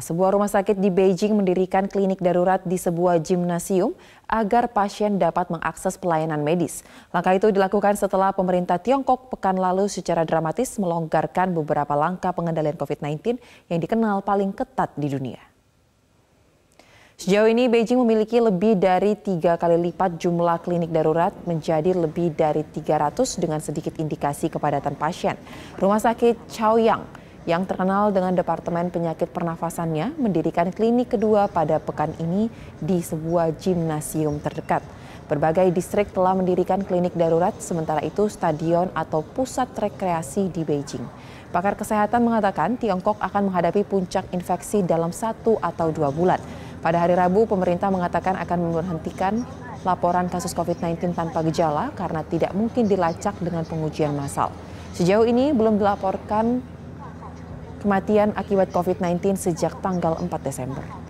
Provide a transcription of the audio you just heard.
Nah, sebuah rumah sakit di Beijing mendirikan klinik darurat di sebuah gimnasium agar pasien dapat mengakses pelayanan medis. Langkah itu dilakukan setelah pemerintah Tiongkok pekan lalu secara dramatis melonggarkan beberapa langkah pengendalian COVID-19 yang dikenal paling ketat di dunia. Sejauh ini Beijing memiliki lebih dari tiga kali lipat jumlah klinik darurat menjadi lebih dari 300 dengan sedikit indikasi kepadatan pasien. Rumah sakit Chaoyang yang terkenal dengan Departemen Penyakit Pernafasannya mendirikan klinik kedua pada pekan ini di sebuah gimnasium terdekat. Berbagai distrik telah mendirikan klinik darurat, sementara itu stadion atau pusat rekreasi di Beijing. Pakar kesehatan mengatakan Tiongkok akan menghadapi puncak infeksi dalam satu atau dua bulan. Pada hari Rabu, pemerintah mengatakan akan menghentikan laporan kasus COVID-19 tanpa gejala karena tidak mungkin dilacak dengan pengujian massal. Sejauh ini belum dilaporkan kematian akibat COVID-19 sejak tanggal 4 Desember.